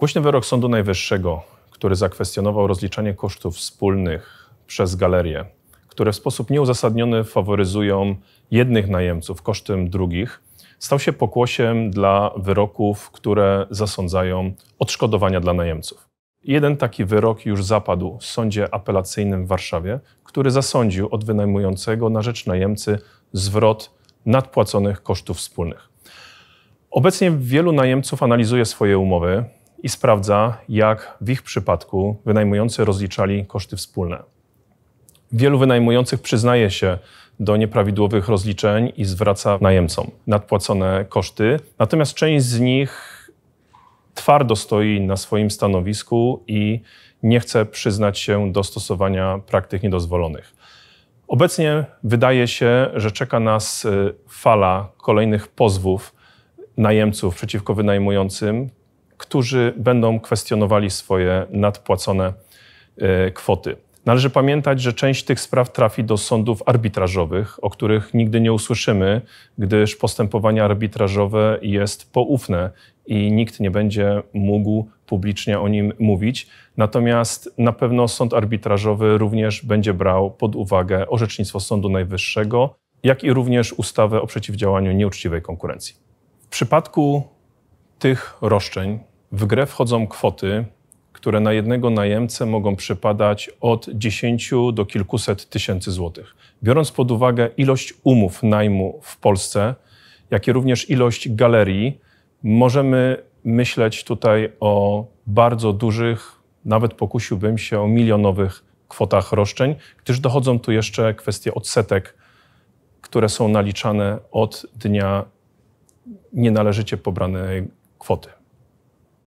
Głośny wyrok Sądu Najwyższego, który zakwestionował rozliczanie kosztów wspólnych przez galerie, które w sposób nieuzasadniony faworyzują jednych najemców kosztem drugich, stał się pokłosiem dla wyroków, które zasądzają odszkodowania dla najemców. Jeden taki wyrok już zapadł w sądzie apelacyjnym w Warszawie, który zasądził od wynajmującego na rzecz najemcy zwrot nadpłaconych kosztów wspólnych. Obecnie wielu najemców analizuje swoje umowy, i sprawdza, jak w ich przypadku wynajmujący rozliczali koszty wspólne. Wielu wynajmujących przyznaje się do nieprawidłowych rozliczeń i zwraca najemcom nadpłacone koszty, natomiast część z nich twardo stoi na swoim stanowisku i nie chce przyznać się do stosowania praktyk niedozwolonych. Obecnie wydaje się, że czeka nas y, fala kolejnych pozwów najemców przeciwko wynajmującym, którzy będą kwestionowali swoje nadpłacone e, kwoty. Należy pamiętać, że część tych spraw trafi do sądów arbitrażowych, o których nigdy nie usłyszymy, gdyż postępowanie arbitrażowe jest poufne i nikt nie będzie mógł publicznie o nim mówić. Natomiast na pewno sąd arbitrażowy również będzie brał pod uwagę orzecznictwo Sądu Najwyższego, jak i również ustawę o przeciwdziałaniu nieuczciwej konkurencji. W przypadku tych roszczeń w grę wchodzą kwoty, które na jednego najemcę mogą przypadać od 10 do kilkuset tysięcy złotych. Biorąc pod uwagę ilość umów najmu w Polsce, jak i również ilość galerii, możemy myśleć tutaj o bardzo dużych, nawet pokusiłbym się o milionowych kwotach roszczeń, gdyż dochodzą tu jeszcze kwestie odsetek, które są naliczane od dnia nienależycie pobranej kwoty.